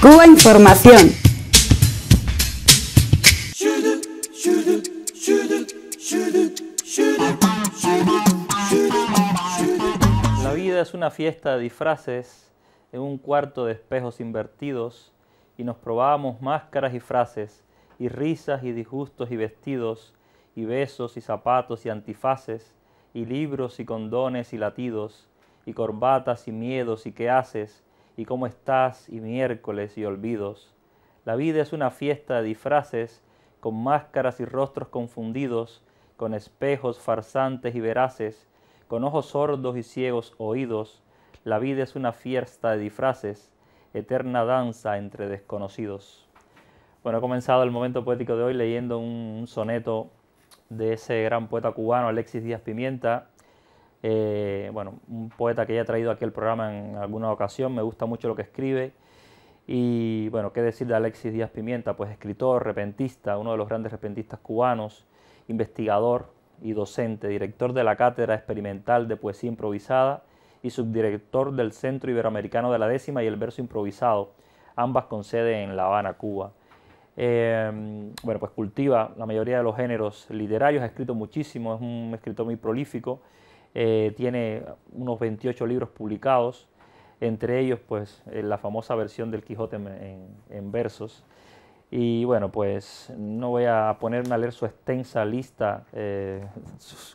Cuba Información. La vida es una fiesta de disfraces en un cuarto de espejos invertidos y nos probamos máscaras y frases y risas y disgustos y vestidos y besos y zapatos y antifaces y libros y condones y latidos y corbatas y miedos y qué haces y cómo estás y miércoles y olvidos. La vida es una fiesta de disfraces, con máscaras y rostros confundidos, con espejos farsantes y veraces, con ojos sordos y ciegos oídos. La vida es una fiesta de disfraces, eterna danza entre desconocidos. Bueno, he comenzado el momento poético de hoy leyendo un soneto de ese gran poeta cubano, Alexis Díaz Pimienta, eh, bueno, un poeta que ya ha traído aquí el programa en alguna ocasión, me gusta mucho lo que escribe. Y bueno, qué decir de Alexis Díaz Pimienta, pues escritor, repentista, uno de los grandes repentistas cubanos, investigador y docente, director de la Cátedra Experimental de Poesía Improvisada y subdirector del Centro Iberoamericano de la Décima y el Verso Improvisado, ambas con sede en La Habana, Cuba. Eh, bueno, pues cultiva la mayoría de los géneros literarios, ha escrito muchísimo, es un escritor muy prolífico. Eh, tiene unos 28 libros publicados, entre ellos pues eh, la famosa versión del Quijote en, versos. Y bueno, pues no voy a ponerme a leer su extensa lista eh,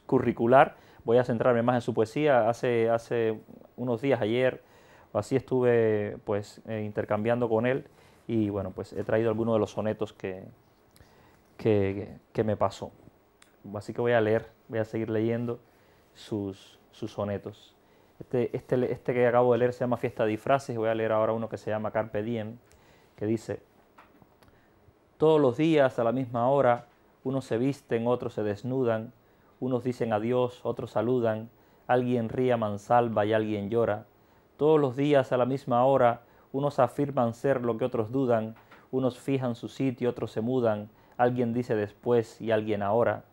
curricular, voy a centrarme más en su poesía. Hace, hace unos días, ayer, así estuve pues intercambiando con él y bueno, pues he traído algunos de los sonetos que, que me pasó. Así que voy a leer, voy a seguir leyendo sus, sonetos. Este, este, este, que acabo de leer se llama Fiesta de disfraces voy a leer ahora uno que se llama Carpe Diem, que dice, todos los días a la misma hora, unos se visten, otros se desnudan, unos dicen adiós, otros saludan, alguien ría mansalva y alguien llora. Todos los días a la misma hora, unos afirman ser lo que otros dudan, unos fijan su sitio, otros se mudan, alguien dice después y alguien ahora.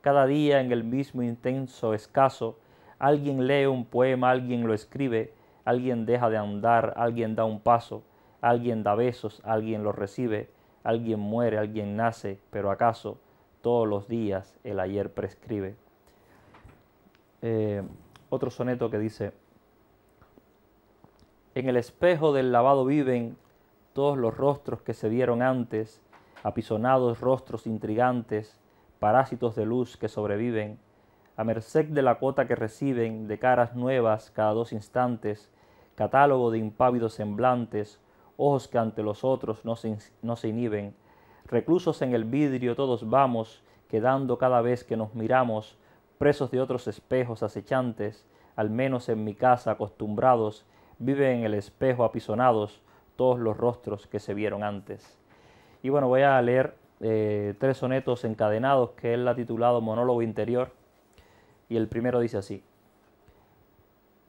Cada día en el mismo intenso escaso, alguien lee un poema, alguien lo escribe, alguien deja de andar, alguien da un paso, alguien da besos, alguien los recibe, alguien muere, alguien nace, pero acaso todos los días el ayer prescribe. Eh, otro soneto que dice, en el espejo del lavado viven todos los rostros que se vieron antes, apisonados rostros intrigantes, parásitos de luz que sobreviven, a merced de la cuota que reciben de caras nuevas cada dos instantes, catálogo de impávidos semblantes, ojos que ante los otros no se, inhiben, reclusos en el vidrio todos vamos, quedando cada vez que nos miramos, presos de otros espejos acechantes, al menos en mi casa acostumbrados, viven en el espejo apisonados todos los rostros que se vieron antes. Y bueno, voy a leer eh, tres sonetos encadenados que él ha titulado Monólogo Interior, y el primero dice así,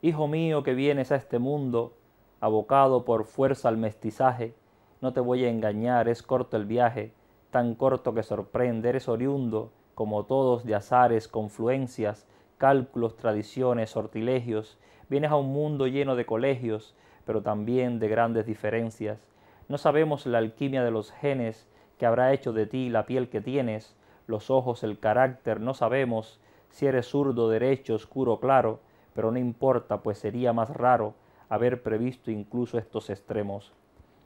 Hijo mío que vienes a este mundo, abocado por fuerza al mestizaje, no te voy a engañar, es corto el viaje, tan corto que sorprende, eres oriundo, como todos, de azares, confluencias, cálculos, tradiciones, sortilegios, vienes a un mundo lleno de colegios, pero también de grandes diferencias. No sabemos la alquimia de los genes, que habrá hecho de ti la piel que tienes, los ojos, el carácter, no sabemos si eres zurdo, derecho, oscuro, claro, pero no importa, pues sería más raro haber previsto incluso estos extremos.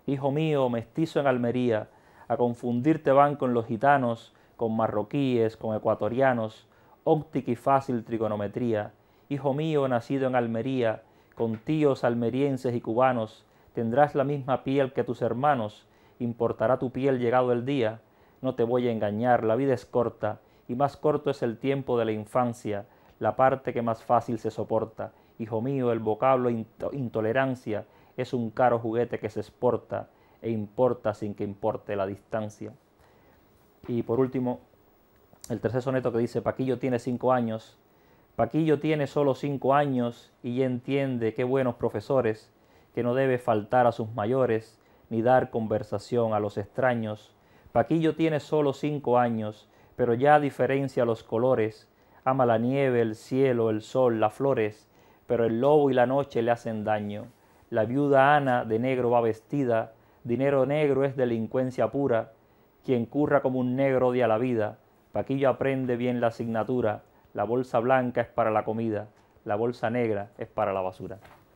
Hijo mío, mestizo en Almería, a confundirte van con los gitanos, con marroquíes, con ecuatorianos, óptica y fácil trigonometría. Hijo mío, nacido en Almería, con tíos almerienses y cubanos, tendrás la misma piel que tus hermanos, importará tu piel llegado el día, no te voy a engañar, la vida es corta, y más corto es el tiempo de la infancia, la parte que más fácil se soporta. Hijo mío, el vocablo intolerancia es un caro juguete que se exporta e importa sin que importe la distancia. Y por último, el tercer soneto que dice, Paquillo tiene cinco años, Paquillo tiene solo cinco años y ya entiende qué buenos profesores, que no debe faltar a sus mayores, ni dar conversación a los extraños. Paquillo tiene solo cinco años, pero ya diferencia los colores, ama la nieve, el cielo, el sol, las flores, pero el lobo y la noche le hacen daño. La viuda Ana de negro va vestida, dinero negro es delincuencia pura, quien curra como un negro odia la vida, Paquillo aprende bien la asignatura, la bolsa blanca es para la comida, la bolsa negra es para la basura.